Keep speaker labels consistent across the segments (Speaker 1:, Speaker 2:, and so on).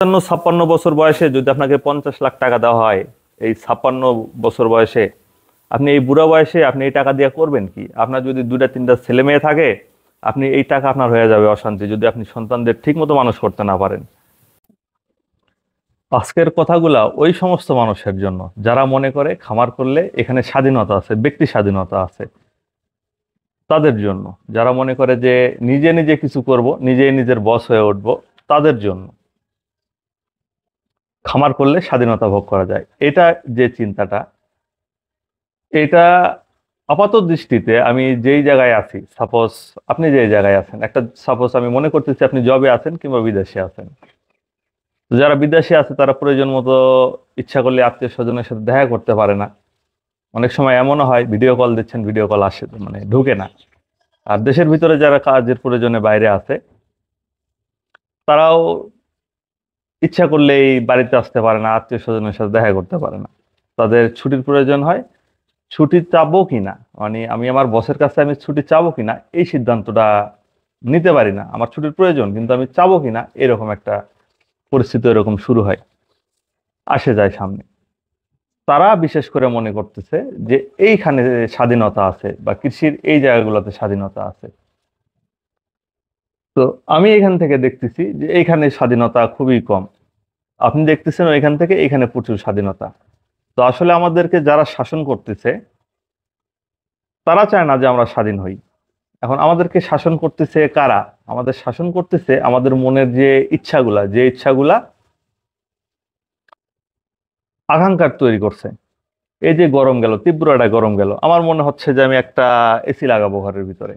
Speaker 1: পঞ্চান্ন ছাপ্পান্ন বছর বয়সে যদি আপনাকে পঞ্চাশ লাখ টাকা দেওয়া হয় এই ছাপ্পান্ন বছর বয়সে আপনি এই বুড়া বয়সে আপনি এই টাকা দিয়ে করবেন কি আপনার যদি দুটা তিনটা ছেলে মেয়ে থাকে আপনি এই টাকা আপনার হয়ে যাবে অশান্তি যদি আপনি সন্তানদের ঠিক মতো মানুষ করতে না পারেন আজকের কথাগুলা ওই সমস্ত মানুষের জন্য যারা মনে করে খামার করলে এখানে স্বাধীনতা আছে ব্যক্তি স্বাধীনতা আছে তাদের জন্য যারা মনে করে যে নিজে নিজে কিছু করব নিজে নিজের বস হয়ে উঠবো তাদের জন্য খামার করলে স্বাধীনতা ভোগ করা যায় এটা যে চিন্তাটা এটা আপাত দৃষ্টিতে আমি যেই জায়গায় আছি সাপোজ আপনি যেই জায়গায় আছেন একটা সাপোজ আমি মনে করতেছি আপনি জবে আছেন কিংবা বিদেশে আছেন যারা বিদেশে আছে তারা প্রয়োজন মতো ইচ্ছা করলে আত্মীয় স্বজনের সাথে দেখা করতে পারে না অনেক সময় এমনও হয় ভিডিও কল দিচ্ছেন ভিডিও কল আসে মানে ঢুকে না আর দেশের ভিতরে যারা কাজের প্রয়োজনে বাইরে আছে তারাও ইচ্ছা করলেই বাড়িতে আসতে পারে না আত্মীয় স্বজনের সাথে দেখা করতে পারে না তাদের ছুটির প্রয়োজন হয় ছুটি চাবো কি না মানে আমি আমার বসের কাছে আমি ছুটি চাবো কি না এই সিদ্ধান্তটা নিতে পারি না আমার ছুটির প্রয়োজন কিন্তু আমি চাবো কি না এরকম একটা পরিস্থিতি এরকম শুরু হয় আসে যায় সামনে তারা বিশেষ করে মনে করতেছে যে এইখানে স্বাধীনতা আছে বা কৃষির এই জায়গাগুলোতে স্বাধীনতা আছে তো আমি এখান থেকে দেখতেছি যে এখানে স্বাধীনতা খুবই কম আপনি দেখতেছেন এখান থেকে এখানে প্রচুর স্বাধীনতা তো আসলে আমাদেরকে যারা শাসন করতেছে তারা চায় না যে আমরা স্বাধীন হই এখন আমাদেরকে শাসন করতেছে কারা আমাদের শাসন করতেছে আমাদের মনের যে ইচ্ছাগুলা যে ইচ্ছাগুলা আকাঙ্ক্ষার তৈরি করছে এই যে গরম গেল তীব্র একটা গরম গেল আমার মনে হচ্ছে যে আমি একটা এসি লাগাবো ঘরের ভিতরে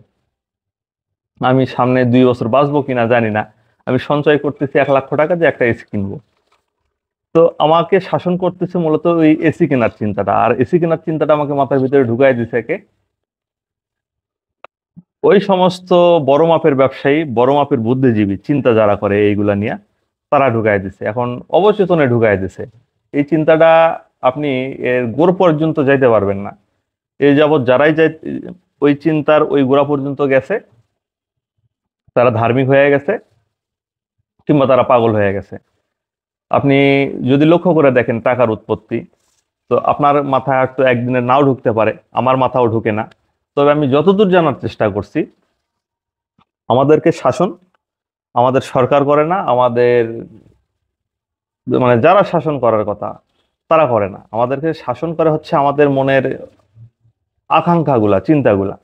Speaker 1: আমি সামনে দুই বছর বাঁচবো কিনা জানি না আমি সঞ্চয় করতেছি এক লক্ষ টাকা যে একটা এসি কিনবো তো আমাকে শাসন করতেছে মূলত ওই এসি কেনার চিন্তাটা আর এসি কেনার চিন্তাটা আমাকে মাথার ভিতরে ঢুকাই দিছে কে ওই সমস্ত বড় মাপের ব্যবসায়ী বড় মাপের বুদ্ধিজীবী চিন্তা যারা করে এইগুলা নিয়ে তারা ঢুকাই দিছে এখন অবচেতনে ঢুকাই দিছে এই চিন্তাটা আপনি এর গোড় পর্যন্ত যাইতে পারবেন না এই যাবৎ যারাই যাই ওই চিন্তার ওই গোড়া পর্যন্ত গেছে তারা ধার্মিক হয়ে গেছে কিংবা তারা পাগল হয়ে গেছে আপনি যদি লক্ষ্য করে দেখেন টাকার উৎপত্তি তো আপনার মাথায় তো একদিনে নাও ঢুকতে পারে আমার মাথাও ঢুকে না তবে আমি যতদূর জানার চেষ্টা করছি আমাদেরকে শাসন আমাদের সরকার করে না আমাদের মানে যারা শাসন করার কথা তারা করে না আমাদেরকে শাসন করে হচ্ছে আমাদের মনের আকাঙ্ক্ষাগুলা চিন্তাগুলা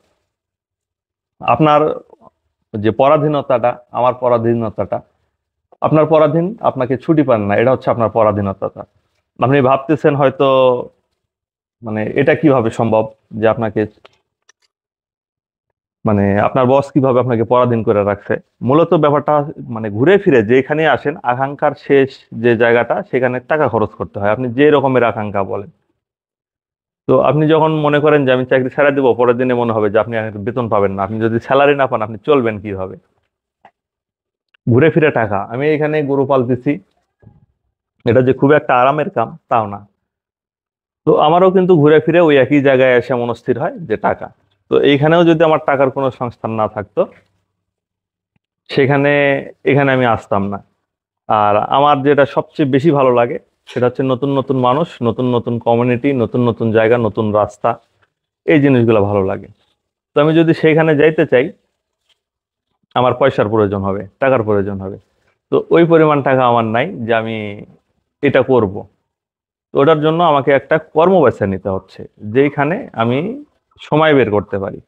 Speaker 1: আপনার যে পরাধীনতাটা আমার পরাধীনতাটা আপনার পরাধীন আপনাকে ছুটি পান না এটা হচ্ছে আপনার পরাধীনতাটা আপনি ভাবতেছেন হয়তো মানে এটা কিভাবে সম্ভব যে আপনাকে মানে আপনার বস কিভাবে আপনাকে পরাধীন করে রাখছে মূলত ব্যাপারটা মানে ঘুরে ফিরে যেখানে আসেন আকাঙ্ক্ষার শেষ যে জায়গাটা সেখানে টাকা খরচ করতে হয় আপনি যে রকমের আকাঙ্ক্ষা বলেন তো আপনি যখন মনে করেন যে আমি চাকরি ছাড়া দেবো পরের দিনে মনে হবে যে আপনি বেতন পাবেন না আপনি যদি স্যালারি না পান আপনি চলবেন কিভাবে ঘুরে ফিরে টাকা আমি এখানে গরু পালতেছি এটা যে খুব একটা আরামের কাম তাও না তো আমারও কিন্তু ঘুরে ফিরে ওই একই জায়গায় এসে মনস্থির হয় যে টাকা তো এইখানেও যদি আমার টাকার কোনো সংস্থান না থাকতো সেখানে এখানে আমি আসতাম না আর আমার যেটা সবচেয়ে বেশি ভালো লাগে সেটা হচ্ছে নতুন নতুন মানুষ নতুন নতুন কমিউনিটি নতুন নতুন জায়গা নতুন রাস্তা এই জিনিসগুলো ভালো লাগে তো আমি যদি সেইখানে যাইতে চাই আমার পয়সার প্রয়োজন হবে টাকার প্রয়োজন হবে তো ওই পরিমাণ টাকা আমার নাই যে আমি এটা করব। তো ওটার জন্য আমাকে একটা কর্ম নিতে হচ্ছে যেইখানে আমি সময় বের করতে পারি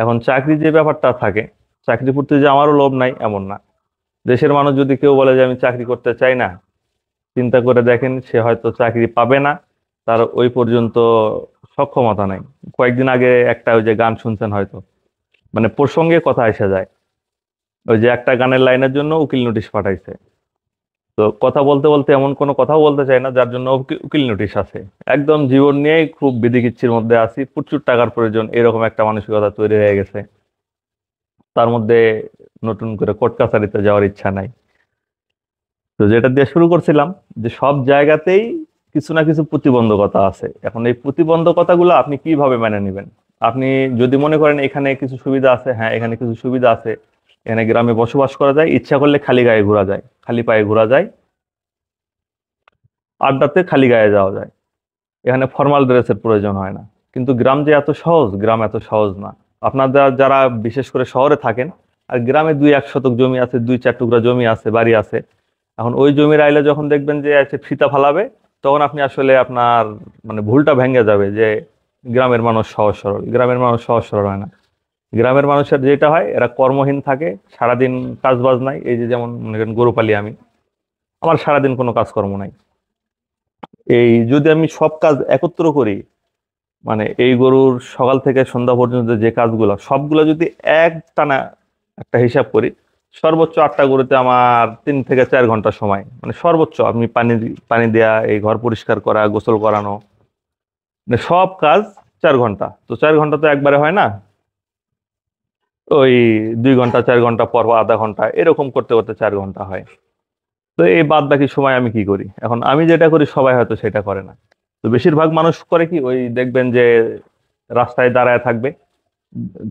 Speaker 1: এখন চাকরি যে ব্যাপারটা থাকে চাকরি করতে যে আমারও লোভ নাই এমন না দেশের মানুষ যদি কেউ বলে যে আমি চাকরি করতে চাই না চিন্তা করে দেখেন সে হয়তো চাকরি পাবে না তার ওই পর্যন্ত সক্ষমতা নাই কয়েকদিন আগে একটা ওই যে গান শুনছেন হয়তো মানে প্রসঙ্গে কথা এসে যায় ওই যে একটা গানের লাইনের জন্য উকিল নোটিশ পাঠাইছে তো কথা বলতে বলতে এমন কোনো কথাও বলতে চাই না যার জন্য উকিল নোটিশ আছে একদম জীবন নিয়েই খুব বিধিকিচ্ছির মধ্যে আছি প্রচুর টাকার প্রয়োজন এরকম একটা মানসিকতা তৈরি হয়ে গেছে তার মধ্যে নতুন করে কোর্ট কাছারিতে যাওয়ার ইচ্ছা নাই তো যেটা দিয়ে শুরু করছিলাম যে সব জায়গাতেই কিছু না কিছু প্রতিবন্ধকতা আছে এখন এই প্রতিবন্ধকতাগুলো আপনি কিভাবে মেনে নেবেন আপনি যদি মনে করেন এখানে কিছু সুবিধা আছে হ্যাঁ এখানে কিছু সুবিধা আছে এখানে গ্রামে বসবাস করা যায় ইচ্ছা করলে খালি গায়ে ঘোরা যায় খালি পায়ে ঘোরা যায় আড্ডাতে খালি গায়ে যাওয়া যায় এখানে ফর্মাল ড্রেসের প্রয়োজন হয় না কিন্তু গ্রাম যে এত সহজ গ্রাম এত সহজ না আপনারা যারা বিশেষ করে শহরে থাকেন আর গ্রামে দুই এক শতক জমি আছে দুই চার টুকরা জমি আছে বাড়ি আছে এখন ওই জমির আইলে যখন দেখবেন যে আছে ফিতা ফালাবে তখন আপনি আসলে আপনার মানে ভুলটা ভেঙে যাবে যে গ্রামের মানুষ সহজ সরল গ্রামের মানুষ সহজ সরল হয় না গ্রামের মানুষের যেটা হয় এরা কর্মহীন থাকে সারাদিন কাজবাজ নাই এই যে যেমন মনে করেন গরু পালি আমি আমার সারাদিন কোনো কাজকর্ম নাই এই যদি আমি সব কাজ একত্র করি মানে এই গরুর সকাল থেকে সন্ধ্যা পর্যন্ত যে কাজগুলো সবগুলো যদি এক টানা একটা হিসাব করি সর্বোচ্চ আটটা গরুতে আমার তিন থেকে চার ঘন্টা সময় মানে সর্বোচ্চ আপনি পানি পানি দেয়া এই ঘর পরিষ্কার করা গোসল করানো মানে সব কাজ চার ঘন্টা তো চার ঘন্টা তো একবারে হয় না ওই দুই ঘন্টা চার ঘন্টা পর বা আধা ঘন্টা এরকম করতে করতে চার ঘন্টা হয় তো এই বাদ বাকি সময় আমি কি করি এখন আমি যেটা করি সবাই হয়তো সেটা করে না তো বেশিরভাগ মানুষ করে কি ওই দেখবেন যে রাস্তায় দাঁড়ায় থাকবে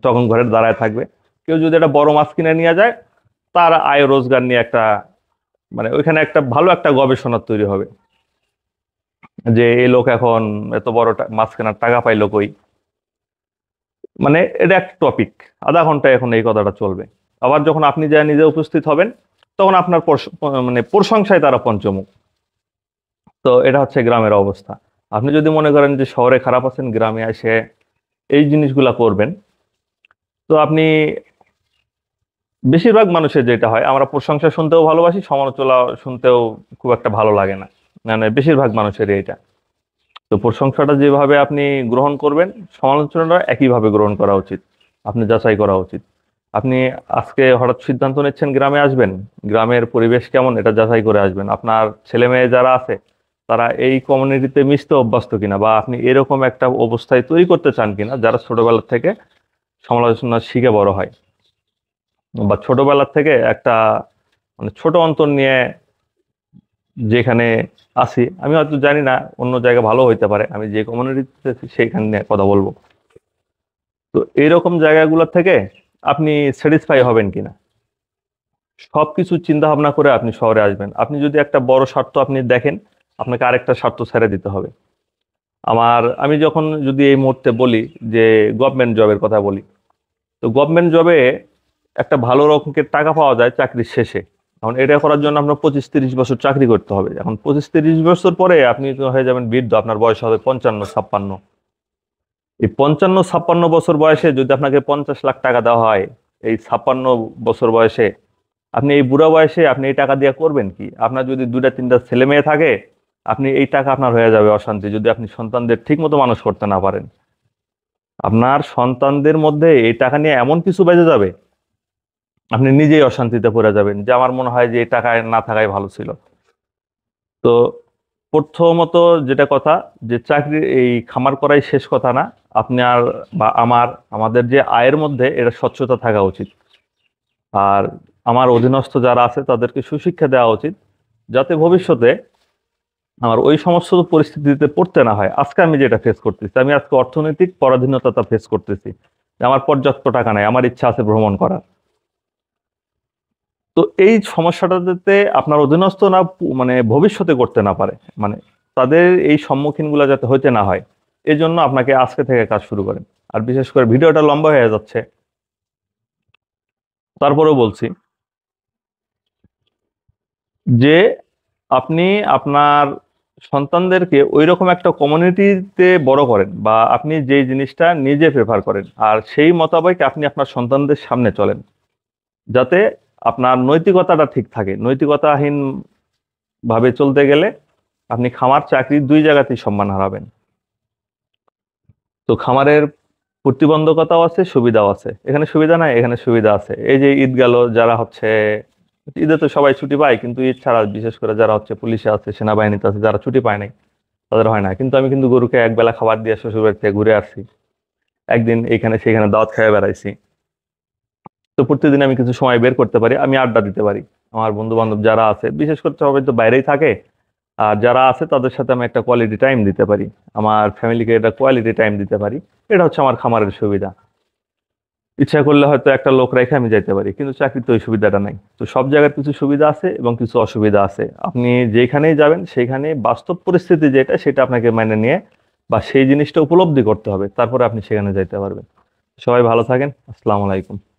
Speaker 1: তখন ঘরের দাঁড়ায় থাকবে কেউ যদি একটা বড় মাছ কিনে নিয়ে যায় তার আয় রোজগার নিয়ে একটা মানে ওইখানে একটা ভালো একটা গবেষণা তৈরি হবে যে এই লোক এখন এত বড় মাছ কেনার টাকা পাইলো কই মানে এটা একটা টপিক আধা ঘন্টা এখন এই কথাটা চলবে আবার যখন আপনি যা নিজে উপস্থিত হবেন তখন আপনার মানে প্রশংসায় তারা পঞ্চমুখ তো এটা হচ্ছে গ্রামের অবস্থা আপনি যদি মনে করেন যে শহরে খারাপ আছেন গ্রামে এসে এই জিনিসগুলা করবেন তো আপনি বেশিরভাগ মানুষের যেটা হয় আমরা প্রশংসা শুনতেও ভালোবাসি সমালোচনা শুনতেও খুব একটা ভালো লাগে না মানে বেশিরভাগ মানুষের এটা তো প্রশংসাটা যেভাবে আপনি গ্রহণ করবেন সমালোচনাটা একইভাবে গ্রহণ করা উচিত আপনি যাচাই করা উচিত আপনি আজকে হঠাৎ সিদ্ধান্ত নিচ্ছেন গ্রামে আসবেন গ্রামের পরিবেশ কেমন এটা যাচাই করে আসবেন আপনার ছেলে মেয়ে যারা আছে তারা এই কমিউনিটিতে মিশতে অভ্যস্ত কিনা বা আপনি এরকম একটা অবস্থায় তৈরি করতে চান কিনা যারা ছোটবেলা থেকে সমালোচনা শিখে বড় হয় বা ছোটবেলার থেকে একটা মানে ছোট অন্তর নিয়ে যেখানে আসি আমি হয়তো জানি না অন্য জায়গা ভালো হইতে পারে আমি যে কমিউনিটিতে সেইখানে নিয়ে কথা বলবো তো এইরকম জায়গাগুলো থেকে আপনি স্যাটিসফাই হবেন কিনা সব কিছু চিন্তা ভাবনা করে আপনি শহরে আসবেন আপনি যদি একটা বড় স্বার্থ আপনি দেখেন আপনাকে আরেকটা স্বার্থ ছেড়ে দিতে হবে আমার আমি যখন যদি এই মুহূর্তে বলি যে গভর্নমেন্ট জবের কথা বলি তো গভর্নমেন্ট জবে একটা ভালো রকমের টাকা পাওয়া যায় চাকরির শেষে এখন এটা করার জন্য আপনার পঁচিশ তিরিশ বছর চাকরি করতে হবে এখন পঁচিশ তিরিশ বছর পরে আপনি হয়ে যাবেন বৃদ্ধ আপনার বয়স হবে পঞ্চান্ন ছাপ্পান্ন এই পঞ্চান্ন ছাপ্পান্ন বছর বয়সে যদি আপনাকে পঞ্চাশ লাখ টাকা দেওয়া হয় এই ছাপ্পান্ন বছর বয়সে আপনি এই বুড়া বয়সে আপনি এই টাকা দিয়ে করবেন কি আপনার যদি দুটা তিনটা ছেলে মেয়ে থাকে আপনি এই টাকা আপনার হয়ে যাবে অশান্তি যদি আপনি সন্তানদের ঠিক মতো মানুষ করতে না পারেন আপনার সন্তানদের মধ্যে এই টাকা নিয়ে এমন কিছু বেজে যাবে আপনি নিজেই অশান্তিতে পড়ে যাবেন যে আমার মনে হয় যে এই টাকায় না থাকাই ভালো ছিল তো প্রথমত যেটা কথা যে চাকরি এই খামার করাই শেষ কথা না আপনি আর বা আমার আমাদের যে আয়ের মধ্যে এটা স্বচ্ছতা থাকা উচিত আর আমার অধীনস্থ যারা আছে তাদেরকে সুশিক্ষা দেওয়া উচিত যাতে ভবিষ্যতে আমার ওই সমস্ত পরিস্থিতিতে পড়তে না হয় আজকে আমি যেটা ফেস করতেছি আমি আজকে অর্থনৈতিক পরাধীনতা ফেস করতেছি আমার পর্যাপ্ত টাকা নাই আমার ইচ্ছা আছে ভ্রমণ করার তো এই সমস্যাটাতে আপনার অধীনস্থ না মানে ভবিষ্যতে করতে না পারে মানে তাদের এই সম্মুখীনগুলো যাতে হইতে না হয় এই জন্য আপনাকে আজকে থেকে কাজ শুরু করেন আর বিশেষ করে ভিডিওটা লম্বা হয়ে যাচ্ছে তারপরেও বলছি যে আপনি আপনার সন্তানদেরকে ওই রকম একটা কমিউনিটিতে বড় করেন বা আপনি যে জিনিসটা নিজে প্রেফার করেন আর সেই মোতাবেক আপনি আপনার সন্তানদের সামনে চলেন যাতে আপনার নৈতিকতাটা ঠিক থাকে নৈতিকতাহীন ভাবে চলতে গেলে আপনি খামার চাকরি দুই জায়গাতেই সম্মান হারাবেন তো খামারের প্রতিবন্ধকতাও আছে সুবিধাও আছে এখানে সুবিধা নাই এখানে সুবিধা আছে এই যে ঈদ গেল যারা হচ্ছে ঈদে তো সবাই ছুটি পায় কিন্তু ঈদ ছাড়া বিশেষ করে যারা হচ্ছে পুলিশে আছে সেনাবাহিনীতে আছে যারা ছুটি পায় নাই তাদের হয় না কিন্তু আমি কিন্তু গরুকে একবেলা খাবার দিয়ে শ্বশুরবাড়ি থেকে ঘুরে আসছি একদিন এখানে সেখানে দাওয়াত খাইয়ে বেড়াইছি তো প্রতিদিন আমি কিছু সময় বের করতে পারি আমি আড্ডা দিতে পারি আমার বন্ধু বান্ধব যারা আছে বিশেষ করে সবাই তো বাইরেই থাকে আর যারা আছে তাদের সাথে আমি একটা কোয়ালিটি টাইম দিতে পারি আমার ফ্যামিলিকে একটা কোয়ালিটি টাইম দিতে পারি এটা হচ্ছে আমার খামারের সুবিধা ইচ্ছা করলে হয়তো একটা লোক রেখে আমি যাইতে পারি কিন্তু চাকরির তো ওই সুবিধাটা নাই তো সব জায়গার কিছু সুবিধা আছে এবং কিছু অসুবিধা আছে আপনি যেখানেই যাবেন সেখানে বাস্তব পরিস্থিতি যেটা সেটা আপনাকে মেনে নিয়ে বা সেই জিনিসটা উপলব্ধি করতে হবে তারপরে আপনি সেখানে যাইতে পারবেন সবাই ভালো থাকেন আসসালামু আলাইকুম